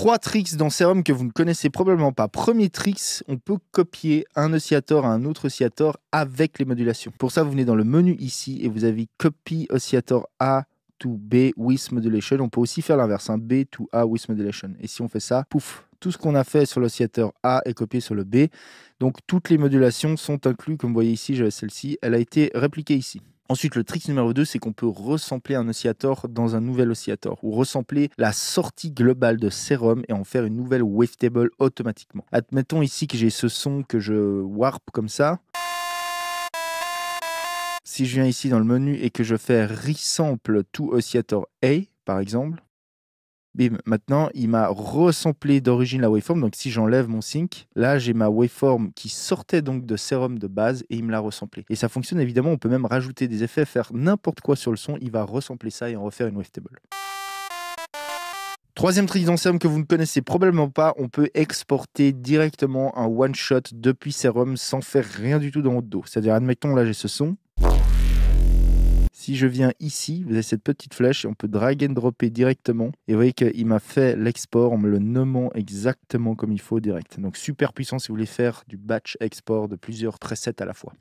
Trois tricks dans Serum que vous ne connaissez probablement pas. Premier tricks, on peut copier un oscillateur à un autre oscillateur avec les modulations. Pour ça, vous venez dans le menu ici et vous avez Copy Oscillator A to B with modulation. On peut aussi faire l'inverse, hein, B to A with modulation. Et si on fait ça, pouf, tout ce qu'on a fait sur l'oscillateur A est copié sur le B. Donc toutes les modulations sont incluses, comme vous voyez ici, j'avais celle-ci, elle a été répliquée ici. Ensuite, le trick numéro 2, c'est qu'on peut ressembler un oscillator dans un nouvel oscillator ou ressampler la sortie globale de sérum et en faire une nouvelle wavetable automatiquement. Admettons ici que j'ai ce son que je warp comme ça. Si je viens ici dans le menu et que je fais resample to oscillator A, par exemple, Bim, maintenant, il m'a ressemblé d'origine la waveform. Donc, si j'enlève mon sync, là, j'ai ma waveform qui sortait donc de sérum de base et il me l'a ressemblé. Et ça fonctionne évidemment. On peut même rajouter des effets, faire n'importe quoi sur le son. Il va ressembler ça et en refaire une wavetable. Troisième trick Serum que vous ne connaissez probablement pas, on peut exporter directement un one shot depuis Serum sans faire rien du tout dans votre dos. C'est-à-dire, admettons, là j'ai ce son, si je viens ici, vous avez cette petite flèche, on peut drag and dropper directement. Et vous voyez qu'il m'a fait l'export en me le nommant exactement comme il faut direct. Donc super puissant si vous voulez faire du batch export de plusieurs presets à la fois.